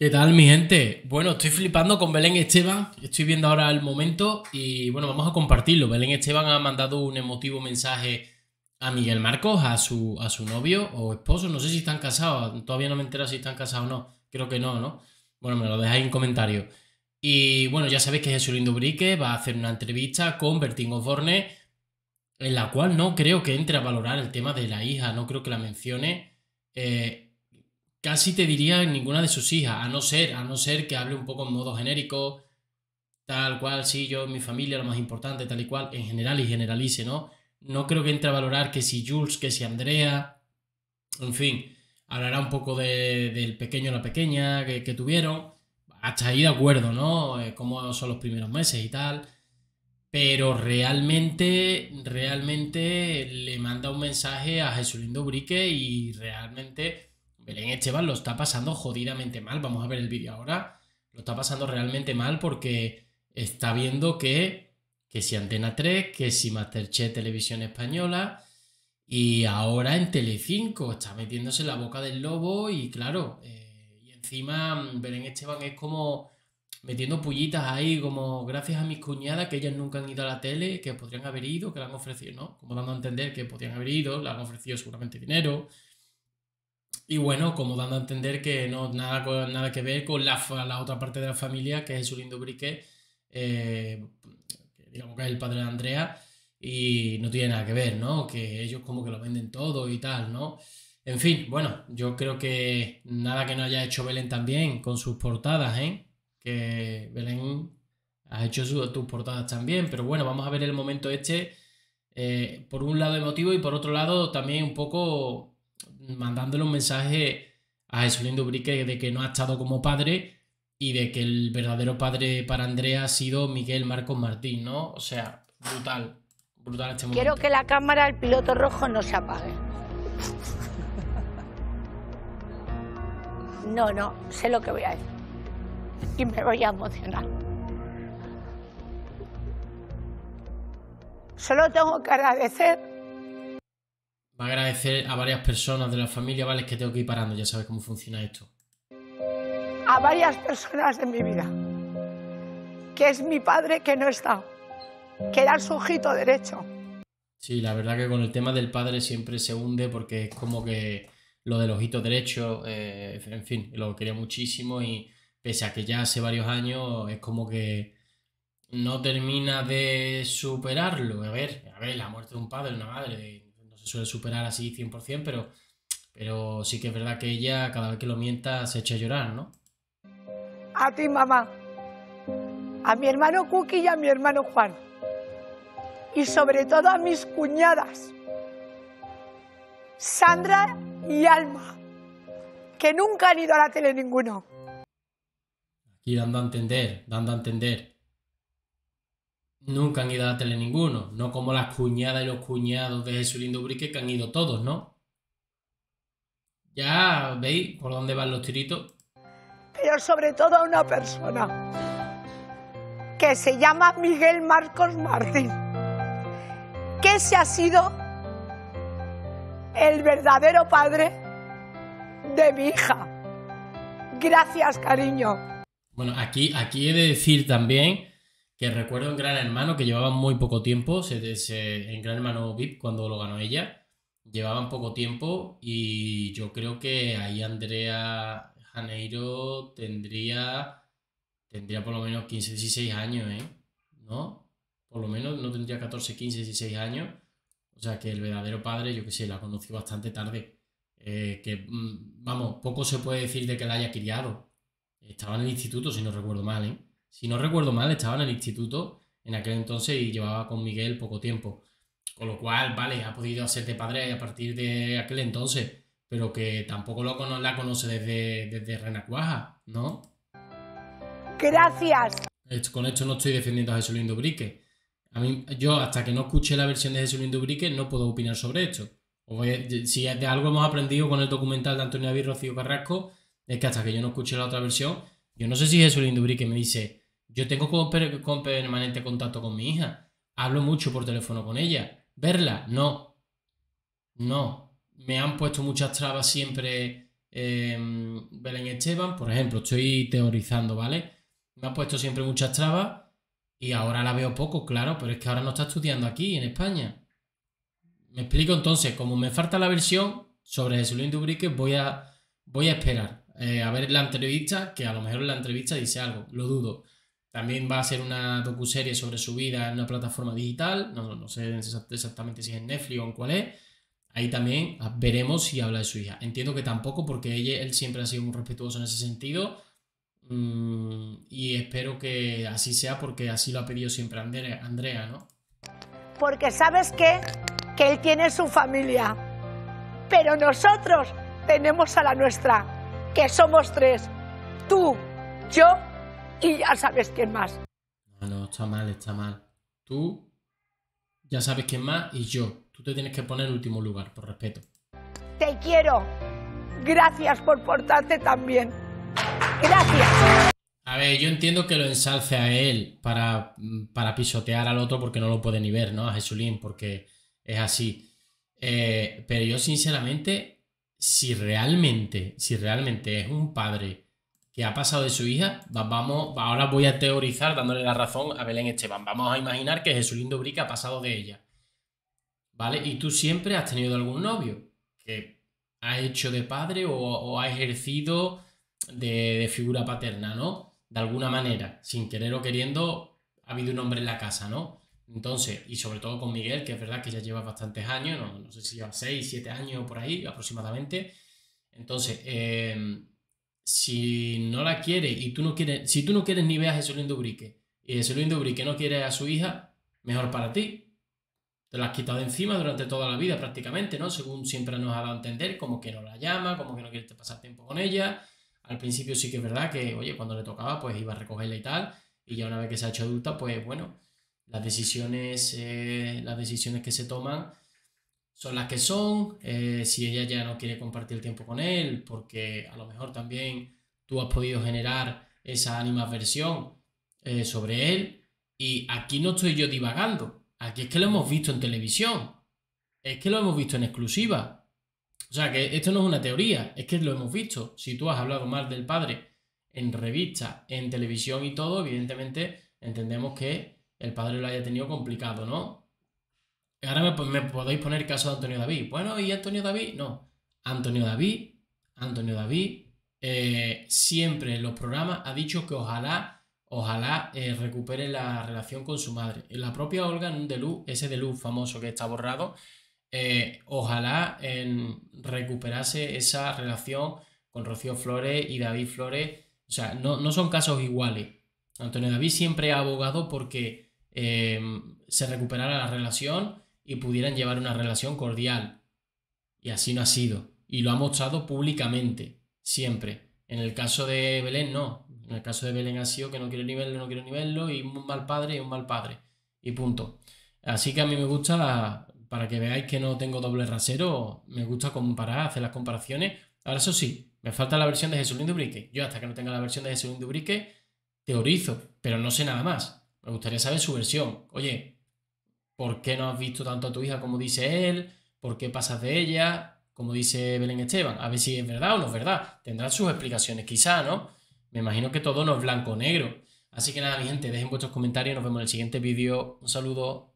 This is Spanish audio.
¿Qué tal, mi gente? Bueno, estoy flipando con Belén Esteban. Estoy viendo ahora el momento y bueno, vamos a compartirlo. Belén Esteban ha mandado un emotivo mensaje a Miguel Marcos, a su, a su novio o esposo. No sé si están casados. Todavía no me entero si están casados o no. Creo que no, ¿no? Bueno, me lo dejáis en comentarios. Y bueno, ya sabéis que Jesús Lindo Brique va a hacer una entrevista con Bertín Osborne, en la cual no creo que entre a valorar el tema de la hija. No creo que la mencione. Eh, casi te diría ninguna de sus hijas, a no ser, a no ser que hable un poco en modo genérico, tal cual, sí, yo, mi familia, lo más importante, tal y cual, en general y generalice, ¿no? No creo que entre a valorar que si Jules, que si Andrea, en fin, hablará un poco de, del pequeño o la pequeña que, tuvieron, hasta ahí de acuerdo, ¿no? Eh, cómo son los primeros meses y tal. Pero realmente, realmente le manda un mensaje a Jesulindo Brique y realmente Belén Esteban lo está pasando jodidamente mal. Vamos a ver el vídeo ahora. Lo está pasando realmente mal porque está viendo que, que si Antena 3, que si Masterchef Televisión Española y ahora en Telecinco está metiéndose en la boca del lobo y claro, eh, y encima mm, Belén Esteban es como metiendo pullitas ahí, como gracias a mis cuñadas que ellas nunca han ido a la tele, que podrían haber ido, que la han ofrecido, ¿no? Como dando a entender que podrían haber ido, la han ofrecido seguramente dinero, y bueno, como dando a entender que no nada, nada que ver con la, otra parte de la familia, que es lindo Brique, eh, digamos que es el padre de Andrea, y no tiene nada que ver, ¿no? Que ellos como que lo venden todo y tal, ¿no? En fin, bueno, yo creo que nada que no haya hecho Belén también con sus portadas, ¿eh? Que Belén ha hecho sus, tus portadas también, pero bueno, vamos a ver el momento este, eh, por un lado emotivo y por otro lado también un poco mandándole un mensaje a Lindo Brique de que no ha estado como padre y de que el verdadero padre para Andrea ha sido Miguel Marcos Martín, ¿no? O sea, brutal, brutal este momento. Quiero que la cámara del piloto rojo no se apague. No, no, sé lo que voy a decir. Y me voy a emocionar. Solo tengo que agradecer Va a agradecer a varias personas de la familia, ¿vale? Es que tengo que ir parando, ya sabes cómo funciona esto. A varias personas de mi vida. Que es mi padre que no está. Que era su ojito derecho. Sí, la verdad que con el tema del padre siempre se hunde porque es como que lo del ojito derecho, eh, en fin, lo quería muchísimo y pese a que ya hace varios años es como que no termina de superarlo. A ver, a ver, la muerte de un padre, una madre, se suele superar así 100%, pero, pero sí que es verdad que ella cada vez que lo mienta se echa a llorar, ¿no? A ti, mamá. A mi hermano Cookie y a mi hermano Juan. Y sobre todo a mis cuñadas, Sandra y Alma, que nunca han ido a la tele ninguno. Aquí dando a entender, dando a entender nunca han ido a la tele ninguno, no como las cuñadas y los cuñados de Jesús Lindo Brique que han ido todos, ¿no? Ya veis por dónde van los tiritos. Pero sobre todo a una persona que se llama Miguel Marcos Martín, que se ha sido el verdadero padre de mi hija. Gracias, cariño. Bueno, aquí, aquí he de decir también que recuerdo en Gran Hermano que llevaban muy poco tiempo, se, en Gran Hermano VIP cuando lo ganó ella, llevaban poco tiempo y yo creo que ahí Andrea Janeiro tendría, tendría por lo menos 15, 16 años, ¿eh? ¿No? Por lo menos no tendría 14, 15, 16 años. O sea que el verdadero padre, yo que sé, la conoció bastante tarde. Eh, que, mm, vamos, poco se puede decir de que la haya criado. Estaba en el instituto, si no recuerdo mal, ¿eh? si no recuerdo mal, estaba en el instituto en aquel entonces y llevaba con Miguel poco tiempo. Con lo cual, vale, ha podido hacerte padre a partir de aquel entonces, pero que tampoco lo la conoce desde, desde Renacuaja, ¿no? Gracias. Con esto no estoy defendiendo a Jesús Lindo Brique. A mí, yo, hasta que no escuché la versión de Jesús Lindo Brique, no puedo opinar sobre esto. si de algo hemos aprendido con el documental de Antonio David Rocío Carrasco, es que hasta que yo no escuché la otra versión, yo no sé si Jesús Lindo Brique me dice, yo tengo con, permanente contacto con mi hija. Hablo mucho por teléfono con ella. Verla, no. No. Me han puesto muchas trabas siempre eh, Belén Esteban, por ejemplo. Estoy teorizando, ¿vale? Me han puesto siempre muchas trabas y ahora la veo poco, claro, pero es que ahora no está estudiando aquí, en España. Me explico entonces, como me falta la versión sobre Jesulín Dubrique, voy a, voy a esperar eh, a ver la entrevista, que a lo mejor en la entrevista dice algo, lo dudo. También va a ser una docuserie sobre su vida en una plataforma digital, no, sé exactamente si es en Netflix o en cuál es. Ahí también ah, veremos si habla de su hija. Entiendo que tampoco, porque él siempre ha sido muy respetuoso en ese sentido. Mm, y espero que así sea, porque así lo ha pedido siempre Andrea, ¿no? Porque sabes que él tiene su familia, pero nosotros tenemos a la nuestra, que somos tres, tú, yo y ya sabes quién más. No, no, está mal, está mal. Tú ya sabes quién más y yo. Tú te tienes que poner último lugar, por respeto. Te quiero. Gracias por portarte también Gracias. A ver, yo entiendo que lo ensalce a él para, pisotear al otro porque no lo puede ni ver, ¿no? A Jesulín, porque es así. Eh, pero yo, sinceramente, si realmente, si realmente es un padre que ha pasado de su hija, vamos, ahora voy a teorizar dándole la razón a Belén Esteban. Vamos a imaginar que Jesús Lindo Brica ha pasado de ella. ¿Vale? Y tú siempre has tenido algún novio que ha hecho de padre o, ha ejercido de, de, figura paterna, ¿no? De alguna manera, sin querer o queriendo, ha habido un hombre en la casa, ¿no? Entonces, y sobre todo con Miguel, que es verdad que ya lleva bastantes años, no, no sé si lleva 6, 7 años por ahí aproximadamente. Entonces, eh, si no la quiere y tú no quieres, si tú no quieres ni ver a Jesulín Dubrique y Jesulín Dubrique no quiere a su hija, mejor para ti. Te la has quitado de encima durante toda la vida prácticamente, ¿no? Según siempre nos ha dado a entender, como que no la llama, como que no quieres pasar tiempo con ella. Al principio sí que es verdad que, oye, cuando le tocaba, pues iba a recogerla y tal. Y ya una vez que se ha hecho adulta, pues bueno, las decisiones, eh, las decisiones que se toman son las que son, eh, si ella ya no quiere compartir el tiempo con él, porque a lo mejor también tú has podido generar esa animadversión eh, sobre él. Y aquí no estoy yo divagando, aquí es que lo hemos visto en televisión, es que lo hemos visto en exclusiva. O sea, que esto no es una teoría, es que lo hemos visto. Si tú has hablado mal del padre en revista, en televisión y todo, evidentemente entendemos que el padre lo haya tenido complicado, ¿no? Ahora me, podéis poner caso de Antonio David. Bueno, ¿y Antonio David? No. Antonio David, Antonio David, eh, siempre en los programas ha dicho que ojalá, ojalá eh, recupere la relación con su madre. La propia Olga en luz ese luz famoso que está borrado, eh, ojalá recuperase esa relación con Rocío Flores y David Flores. O sea, no, no son casos iguales. Antonio David siempre ha abogado porque se recuperara la relación y pudieran llevar una relación cordial. Y así no ha sido. Y lo ha mostrado públicamente, siempre. En el caso de Belén, no. En el caso de Belén ha sido que no quiero ni verlo, no quiero ni y un mal padre y un mal padre. Y punto. Así que a mí me gusta, para que veáis que no tengo doble rasero, me gusta comparar, hacer las comparaciones. Ahora eso sí, me falta la versión de Lindo Lindubrique Yo hasta que no tenga la versión de Lindo Dubrique, teorizo, pero no sé nada más. Me gustaría saber su versión. Oye, ¿Por qué no has visto tanto a tu hija como dice él? ¿Por qué pasas de ella? Como dice Belén Esteban. A ver si es verdad o no es verdad. Tendrán sus explicaciones, quizá, ¿no? Me imagino que todo no es blanco o negro. Así que nada, mi gente, dejen vuestros comentarios. Nos vemos en el siguiente vídeo. Un saludo.